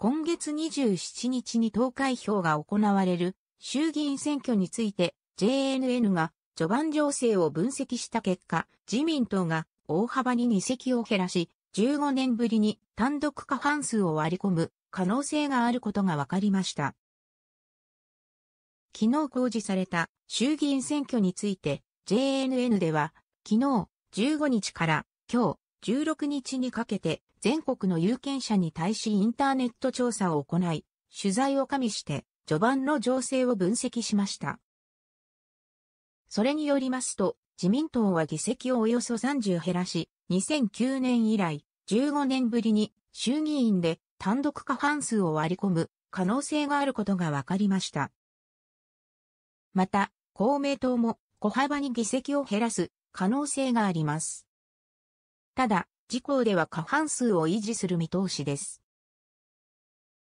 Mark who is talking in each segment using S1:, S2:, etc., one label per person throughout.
S1: 今月27日に投開票が行われる衆議院選挙について JNN が序盤情勢を分析した結果、自民党が大幅に議席を減らし、15年ぶりに単独過半数を割り込む可能性があることが分かりました。昨日公示された衆議院選挙について JNN では昨日15日から今日16日にかけて全国の有権者に対しインターネット調査を行い、取材を加味して序盤の情勢を分析しました。それによりますと、自民党は議席をおよそ30減らし、2009年以来、15年ぶりに衆議院で単独過半数を割り込む可能性があることが分かりました。また、公明党も小幅に議席を減らす可能性があります。ただ、自公では過半数を維持する見通しです。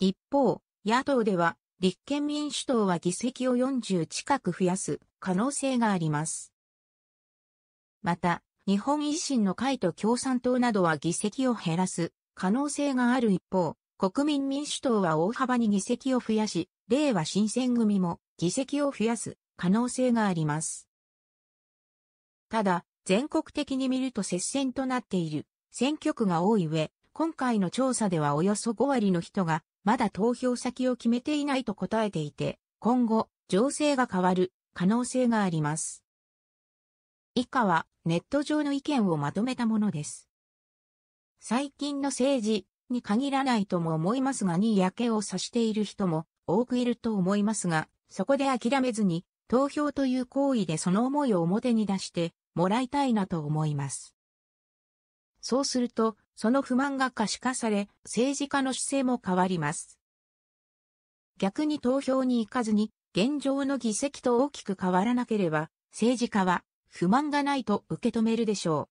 S1: 一方、野党では、立憲民主党は議席を40近く増やす可能性があります。また、日本維新の会と共産党などは議席を減らす可能性がある一方、国民民主党は大幅に議席を増やし、令和新選組も議席を増やす可能性があります。ただ、全国的に見ると接戦となっている選挙区が多い上、今回の調査ではおよそ5割の人が、まだ投票先を決めていないと答えていて、今後、情勢が変わる可能性があります。以下は、ネット上の意見をまとめたものです。最近の政治に限らないとも思いますがにやけを指している人も多くいると思いますが、そこで諦めずに投票という行為でその思いを表に出してもらいたいなと思います。そうすると、その不満が可視化され、政治家の姿勢も変わります。逆に投票に行かずに、現状の議席と大きく変わらなければ、政治家は不満がないと受け止めるでしょう。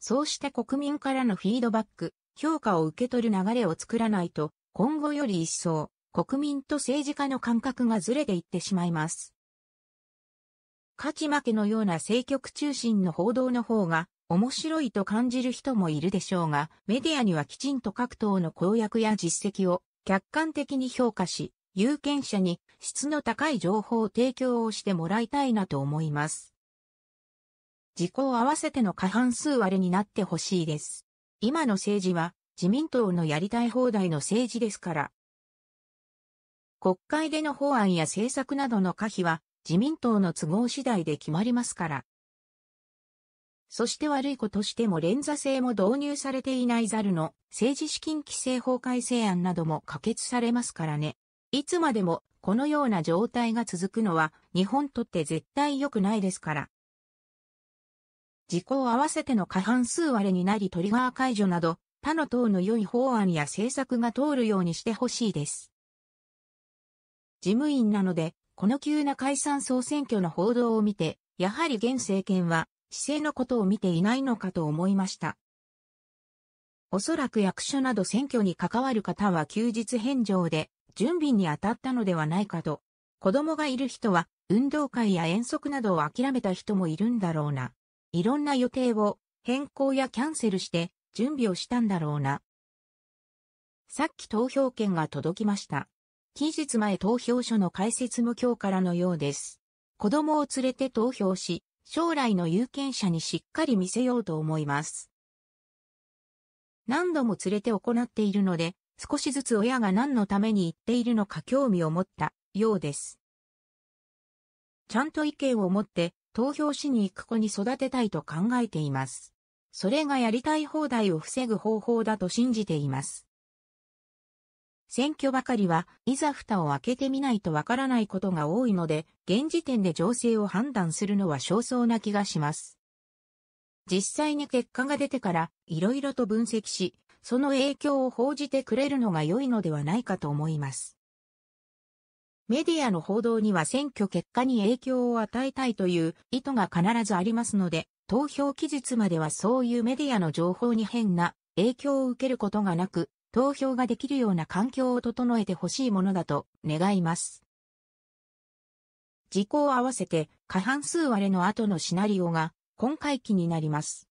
S1: そうして国民からのフィードバック、評価を受け取る流れを作らないと、今後より一層、国民と政治家の感覚がずれていってしまいます。勝ち負けのような政局中心の報道の方が、面白いと感じる人もいるでしょうが、メディアにはきちんと各党の公約や実績を客観的に評価し、有権者に質の高い情報提供をしてもらいたいなと思います。自公合わせての過半数割れになってほしいです。今の政治は自民党のやりたい放題の政治ですから。国会での法案や政策などの可否は自民党の都合次第で決まりますから。そして悪いことしても連座制も導入されていないザルの政治資金規正法改正案なども可決されますからね。いつまでもこのような状態が続くのは日本とって絶対良くないですから。時効合わせての過半数割れになりトリガー解除など他の党の良い法案や政策が通るようにしてほしいです。事務員なので、この急な解散総選挙の報道を見て、やはり現政権は姿勢のことを見ていないのかと思いました。おそらく役所など選挙に関わる方は休日返上で準備に当たったのではないかと、子供がいる人は運動会や遠足などを諦めた人もいるんだろうな。いろんな予定を変更やキャンセルして準備をしたんだろうな。さっき投票券が届きました。近日前投票所の開設も今日からのようです。子供を連れて投票し、将来の有権者にしっかり見せようと思います。何度も連れて行っているので、少しずつ親が何のために言っているのか興味を持ったようです。ちゃんと意見を持って投票しに行く子に育てたいと考えています。それがやりたい放題を防ぐ方法だと信じています。選挙ばかりはいざ蓋を開けてみないとわからないことが多いので、現時点で情勢を判断するのは少々な気がします。実際に結果が出てから色々と分析し、その影響を報じてくれるのが良いのではないかと思います。メディアの報道には選挙結果に影響を与えたいという意図が必ずありますので、投票期日まではそういうメディアの情報に変な影響を受けることがなく、投票ができるような環境を整えてほしいものだと願います。事項を合わせて過半数割れの後のシナリオが今回期になります。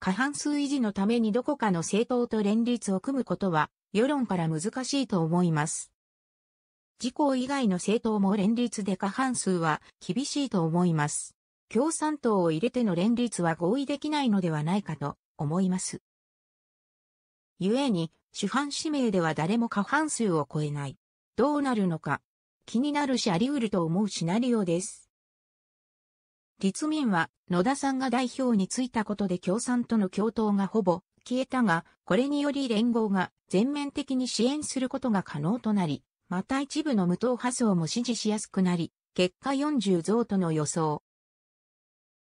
S1: 過半数維持のためにどこかの政党と連立を組むことは世論から難しいと思います。自公以外の政党も連立で過半数は厳しいと思います。共産党を入れての連立は合意できないのではないかと思います。故に、主犯指名では誰も過半数を超えない。どうなるのか。気になるしあり得ると思うシナリオです。立民は野田さんが代表に就いたことで共産との共闘がほぼ消えたが、これにより連合が全面的に支援することが可能となり、また一部の無党派層も支持しやすくなり、結果40増との予想。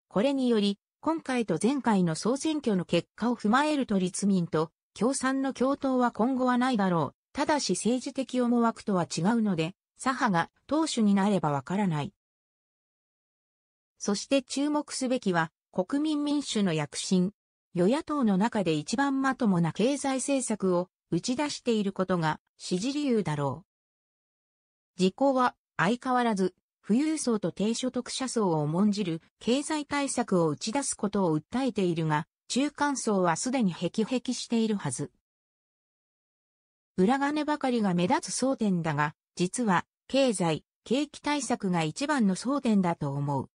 S1: これにより、今回と前回の総選挙の結果を踏まえると立民と共産の共闘は今後はないだろう。ただし政治的思惑とは違うので、左派が党首になればわからない。そして注目すべきは、国民民主の躍進。与野党の中で一番まともな経済政策を打ち出していることが支持理由だろう。自公は相変わらず富裕層と低所得者層を重んじる経済対策を打ち出すことを訴えているが、中間層はすでにヘキヘキしているはず。裏金ばかりが目立つ争点だが、実は、経済、景気対策が一番の争点だと思う。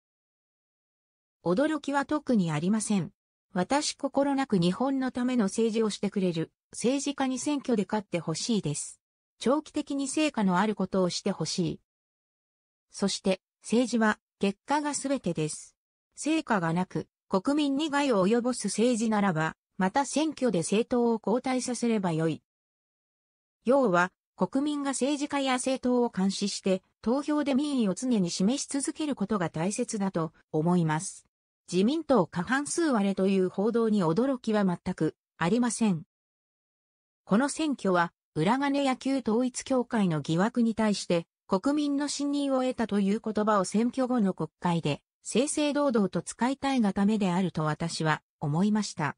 S1: 驚きは特にありません。私心なく日本のための政治をしてくれる政治家に選挙で勝ってほしいです。長期的に成果のあることをしてほしい。そして、政治は結果が全てです。成果がなく、国民に害を及ぼす政治ならば、また選挙で政党を交代させればよい。要は、国民が政治家や政党を監視して、投票で民意を常に示し続けることが大切だと思います。自民党過半数割れという報道に驚きは全くありません。この選挙は、裏金野球統一協会の疑惑に対して、国民の信任を得たという言葉を選挙後の国会で正々堂々と使いたいがためであると私は思いました。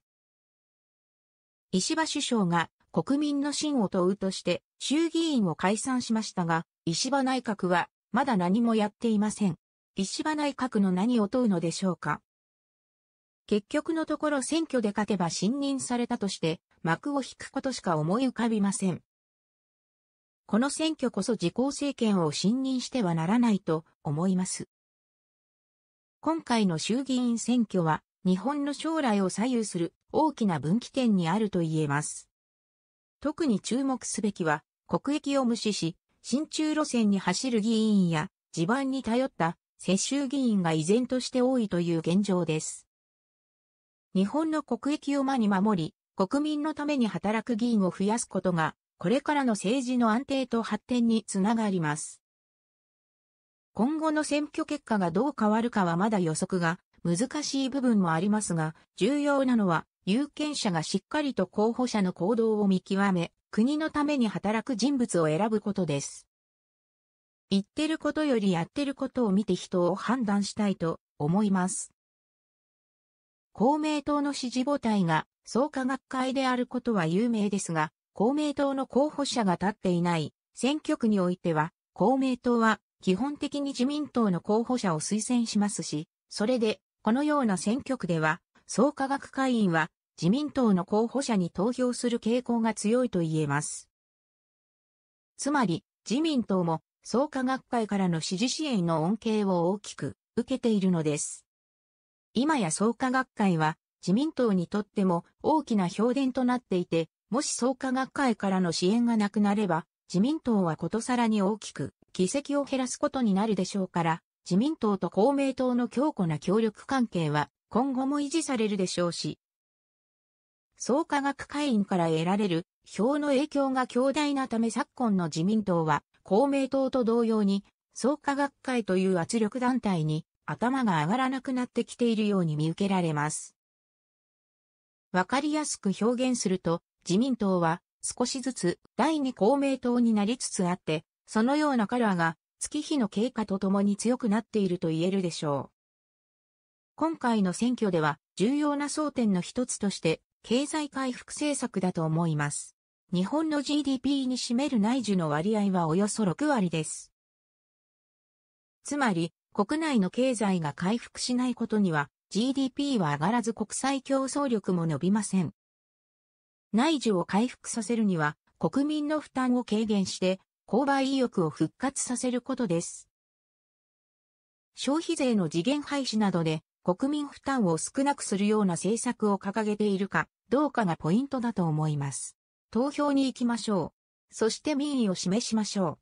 S1: 石破首相が国民の信を問うとして衆議院を解散しましたが、石破内閣はまだ何もやっていません。石破内閣の何を問うのでしょうか。結局のところ選挙で勝てば信任されたとして幕を引くことしか思い浮かびません。この選挙こそ自公政権を信任してはならないと思います。今回の衆議院選挙は日本の将来を左右する大きな分岐点にあると言えます。特に注目すべきは国益を無視し、親中路線に走る議員や地盤に頼った世襲議員が依然として多いという現状です。日本の国益を間に守り、国民のために働く議員を増やすことが、これからの政治の安定と発展につながります。今後の選挙結果がどう変わるかはまだ予測が難しい部分もありますが、重要なのは有権者がしっかりと候補者の行動を見極め、国のために働く人物を選ぶことです。言ってることよりやってることを見て人を判断したいと思います。公明党の支持母体が創価学会であることは有名ですが、公明党の候補者が立っていない選挙区においては、公明党は基本的に自民党の候補者を推薦しますし、それで、このような選挙区では、創価学会員は自民党の候補者に投票する傾向が強いと言えます。つまり、自民党も創価学会からの支持支援の恩恵を大きく受けているのです。今や創価学会は自民党にとっても大きな評伝となっていて、もし創価学会からの支援がなくなれば、自民党はことさらに大きく議席を減らすことになるでしょうから、自民党と公明党の強固な協力関係は今後も維持されるでしょうし、創価学会員から得られる票の影響が強大なため昨今の自民党は公明党と同様に創価学会という圧力団体に頭が上がらなくなってきているように見受けられます。わかりやすく表現すると自民党は少しずつ第二公明党になりつつあってそのようなカラーが月日の経過とともに強くなっていると言えるでしょう。今回の選挙では重要な争点の一つとして経済回復政策だと思います。日本の GDP に占める内需の割合はおよそ6割です。つまり、国内の経済が回復しないことには GDP は上がらず国際競争力も伸びません。内需を回復させるには国民の負担を軽減して購買意欲を復活させることです。消費税の次元廃止などで国民負担を少なくするような政策を掲げているかどうかがポイントだと思います。投票に行きましょう。そして民意を示しましょう。